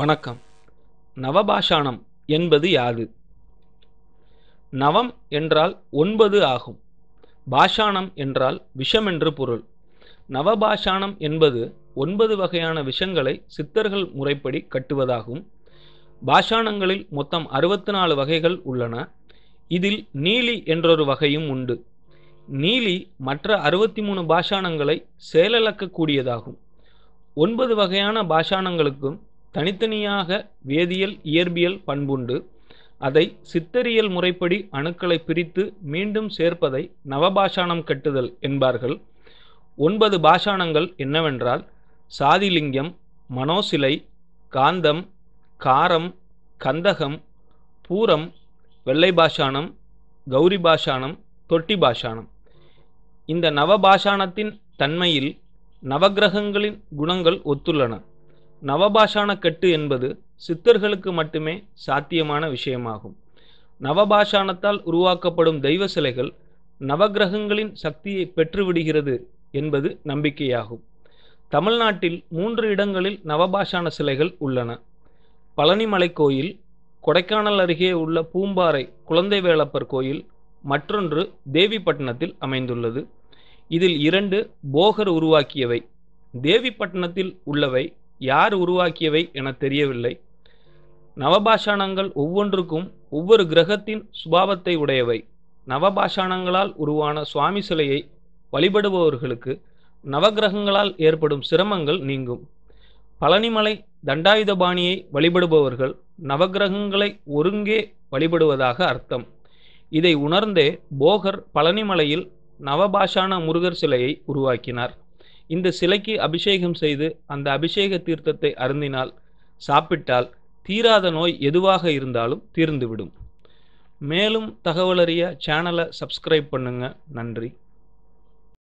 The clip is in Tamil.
வணக்கம் நவபாஷாணம் என்பது யாது நவம் என்றால் ஒன்பது ஆகும் பாஷாணம் என்றால் விஷம் என்று பொருள் நவபாஷாணம் என்பது ஒன்பது வகையான விஷங்களை சித்தர்கள் முறைப்படி கட்டுவதாகும் பாஷாணங்களில் மொத்தம் அறுபத்தி நாலு வகைகள் உள்ளன இதில் நீலி என்றொரு வகையும் உண்டு நீலி மற்ற அறுபத்தி மூணு பாஷாணங்களை செயலிழக்கக்கூடியதாகும் ஒன்பது வகையான பாஷாணங்களுக்கும் தனித்தனியாக வேதியியல் இயற்பியல் பண்புண்டு அதை சித்தரியல் முறைப்படி அணுக்களை பிரித்து மீண்டும் சேர்ப்பதை நவபாஷாணம் கட்டுதல் என்பார்கள் ஒன்பது பாஷாணங்கள் என்னவென்றால் சாதிலிங்கம் மனோசிலை காந்தம் காரம் கந்தகம் பூரம் வெள்ளை பாஷாணம் கௌரி பாஷாணம் தொட்டி பாஷாணம் இந்த நவபாஷாணத்தின் தன்மையில் நவகிரகங்களின் குணங்கள் ஒத்துள்ளன நவபாஷான கட்டு என்பது சித்தர்களுக்கு மட்டுமே சாத்தியமான விஷயமாகும் நவபாஷானத்தால் உருவாக்கப்படும் தெய்வ சிலைகள் நவகிரகங்களின் சக்தியை பெற்றுவிடுகிறது என்பது நம்பிக்கையாகும் தமிழ்நாட்டில் மூன்று இடங்களில் நவபாஷான சிலைகள் உள்ளன பழனிமலை கோயில் கொடைக்கானல் அருகே உள்ள பூம்பாறை குழந்தை வேளப்பர் கோயில் மற்றொன்று தேவிப்பட்டினத்தில் அமைந்துள்ளது இதில் இரண்டு போகர் உருவாக்கியவை தேவிப்பட்டினத்தில் உள்ளவை யார் உருவாக்கியவை என தெரியவில்லை நவபாஷாணங்கள் ஒவ்வொன்றுக்கும் ஒவ்வொரு கிரகத்தின் சுபாவத்தை உடையவை நவபாஷாணங்களால் உருவான சுவாமி சிலையை வழிபடுபவர்களுக்கு நவகிரகங்களால் ஏற்படும் சிரமங்கள் நீங்கும் பழனிமலை தண்டாயுதபாணியை வழிபடுபவர்கள் நவகிரகங்களை ஒருங்கே வழிபடுவதாக அர்த்தம் இதை உணர்ந்தே போகர் பழனிமலையில் நவபாஷான முருகர் சிலையை உருவாக்கினார் இந்த சிலைக்கு அபிஷேகம் செய்து அந்த அபிஷேக தீர்த்தத்தை அருந்தினால் சாப்பிட்டால் தீராத நோய் எதுவாக இருந்தாலும் தீர்ந்துவிடும் மேலும் தகவலறிய சேனலை சப்ஸ்கிரைப் பண்ணுங்கள் நன்றி